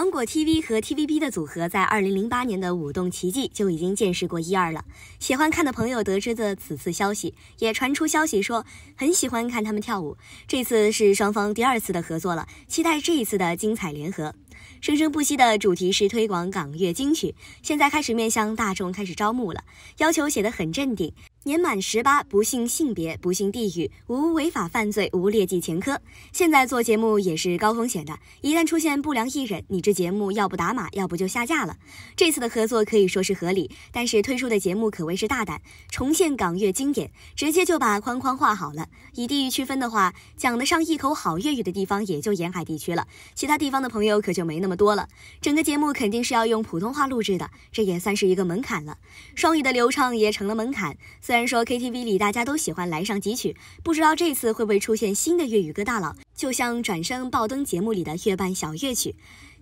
芒果 TV 和 TVB 的组合在2008年的《舞动奇迹》就已经见识过一二了。喜欢看的朋友得知的此次消息，也传出消息说很喜欢看他们跳舞。这次是双方第二次的合作了，期待这一次的精彩联合。生生不息的主题是推广港乐金曲，现在开始面向大众开始招募了，要求写得很镇定。年满十八，不信性别，不信地域，无违法犯罪，无劣迹前科。现在做节目也是高风险的，一旦出现不良艺人，你这节目要不打码，要不就下架了。这次的合作可以说是合理，但是推出的节目可谓是大胆，重现港粤经典，直接就把框框画好了。以地域区分的话，讲得上一口好粤语的地方也就沿海地区了，其他地方的朋友可就没那么多了。整个节目肯定是要用普通话录制的，这也算是一个门槛了。双语的流畅也成了门槛。虽然说 KTV 里大家都喜欢来上几曲，不知道这次会不会出现新的粤语歌大佬，就像转身爆灯》节目里的《月半小乐曲》。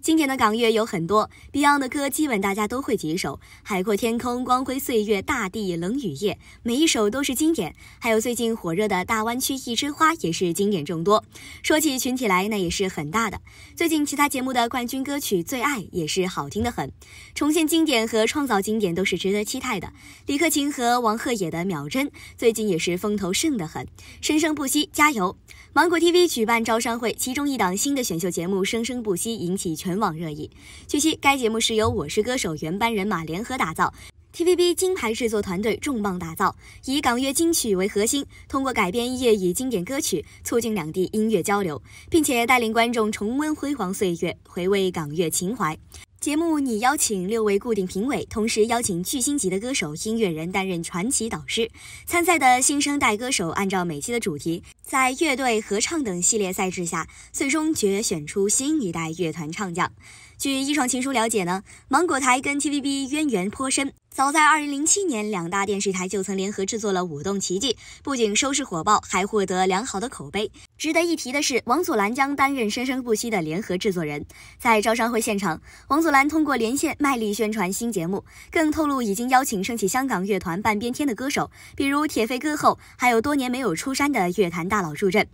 经典的港乐有很多，Beyond 的歌基本大家都会几首，《海阔天空》《光辉岁月》《大地冷雨夜》，每一首都是经典。还有最近火热的《大湾区一枝花》也是经典众多。说起群体来，那也是很大的。最近其他节目的冠军歌曲《最爱》也是好听的很。重现经典和创造经典都是值得期待的。李克勤和王赫野的《秒针》最近也是风头盛的很，《生生不息》加油！芒果 TV 举办招商会，其中一档新的选秀节目《生生不息》引起全。全网热议。据悉，该节目是由《我是歌手》原班人马联合打造，TVB 金牌制作团队重磅打造，以港乐金曲为核心，通过改编粤语经典歌曲，促进两地音乐交流，并且带领观众重温辉煌岁月，回味港乐情怀。节目拟邀请六位固定评委，同时邀请巨星级的歌手、音乐人担任传奇导师。参赛的新生代歌手按照每期的主题，在乐队、合唱等系列赛制下，最终决选出新一代乐团唱将。据《一创情书》了解呢，芒果台跟 TVB 渊源颇深。早在二零零七年，两大电视台就曾联合制作了《舞动奇迹》，不仅收视火爆，还获得良好的口碑。值得一提的是，王祖蓝将担任《生生不息》的联合制作人。在招商会现场，王祖蓝通过连线卖力宣传新节目，更透露已经邀请升起香港乐团《半边天》的歌手，比如铁肺歌后，还有多年没有出山的乐坛大佬助阵。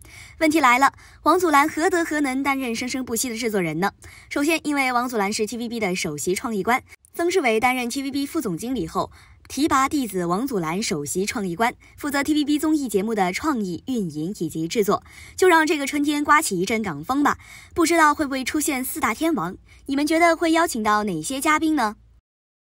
问题来了，王祖蓝何德何能担任《生生不息》的制作人呢？首先，因为王祖蓝是 TVB 的首席创意官。曾志伟担任 TVB 副总经理后，提拔弟子王祖蓝首席创意官，负责 TVB 综艺节目的创意运营以及制作。就让这个春天刮起一阵港风吧，不知道会不会出现四大天王？你们觉得会邀请到哪些嘉宾呢？